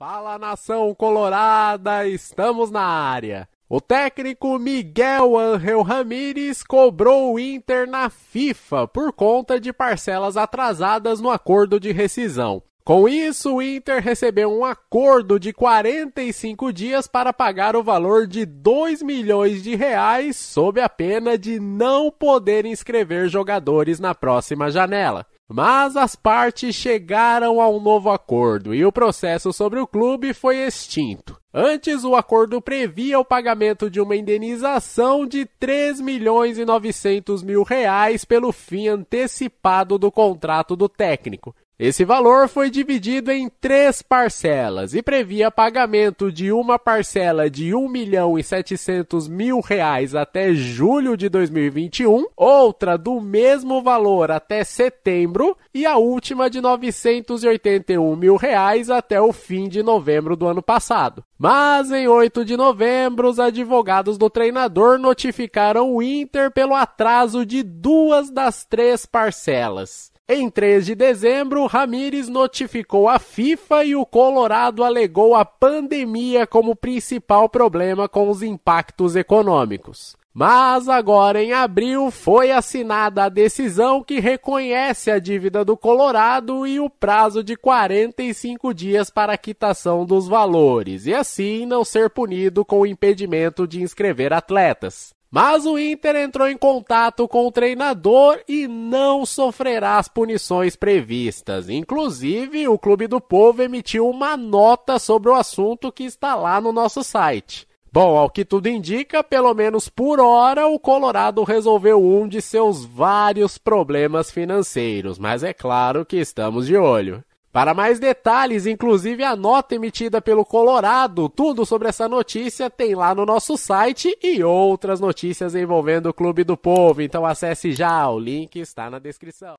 Fala nação colorada, estamos na área. O técnico Miguel Angel Ramírez cobrou o Inter na FIFA por conta de parcelas atrasadas no acordo de rescisão. Com isso, o Inter recebeu um acordo de 45 dias para pagar o valor de 2 milhões de reais sob a pena de não poder inscrever jogadores na próxima janela. Mas as partes chegaram a um novo acordo e o processo sobre o clube foi extinto. Antes, o acordo previa o pagamento de uma indenização de 3 milhões e 900 mil reais pelo fim antecipado do contrato do técnico. Esse valor foi dividido em três parcelas e previa pagamento de uma parcela de um milhão e setecentos mil reais até julho de 2021, outra do mesmo valor até setembro e a última de 981 mil reais até o fim de novembro do ano passado. Mas em 8 de novembro, os advogados do treinador notificaram o Inter pelo atraso de duas das três parcelas. Em 3 de dezembro, Ramírez notificou a FIFA e o Colorado alegou a pandemia como principal problema com os impactos econômicos. Mas agora em abril foi assinada a decisão que reconhece a dívida do Colorado e o prazo de 45 dias para a quitação dos valores, e assim não ser punido com o impedimento de inscrever atletas. Mas o Inter entrou em contato com o treinador e não sofrerá as punições previstas. Inclusive, o Clube do Povo emitiu uma nota sobre o assunto que está lá no nosso site. Bom, ao que tudo indica, pelo menos por hora, o Colorado resolveu um de seus vários problemas financeiros, mas é claro que estamos de olho. Para mais detalhes, inclusive a nota emitida pelo Colorado, tudo sobre essa notícia tem lá no nosso site e outras notícias envolvendo o Clube do Povo. Então acesse já, o link está na descrição.